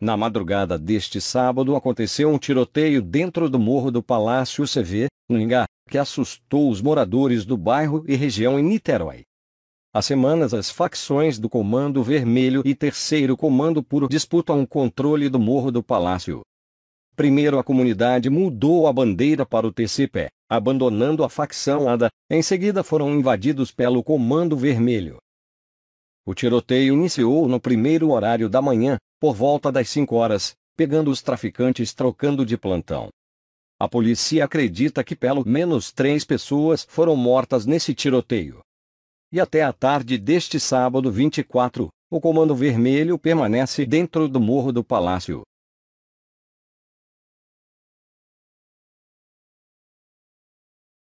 Na madrugada deste sábado aconteceu um tiroteio dentro do morro do Palácio CV, no Ingá, que assustou os moradores do bairro e região em Niterói. Há semanas as facções do Comando Vermelho e Terceiro Comando Puro disputam o controle do morro do Palácio. Primeiro a comunidade mudou a bandeira para o pé, abandonando a facção ADA, em seguida foram invadidos pelo Comando Vermelho. O tiroteio iniciou no primeiro horário da manhã, por volta das 5 horas, pegando os traficantes trocando de plantão. A polícia acredita que pelo menos três pessoas foram mortas nesse tiroteio. E até a tarde deste sábado 24, o Comando Vermelho permanece dentro do Morro do Palácio,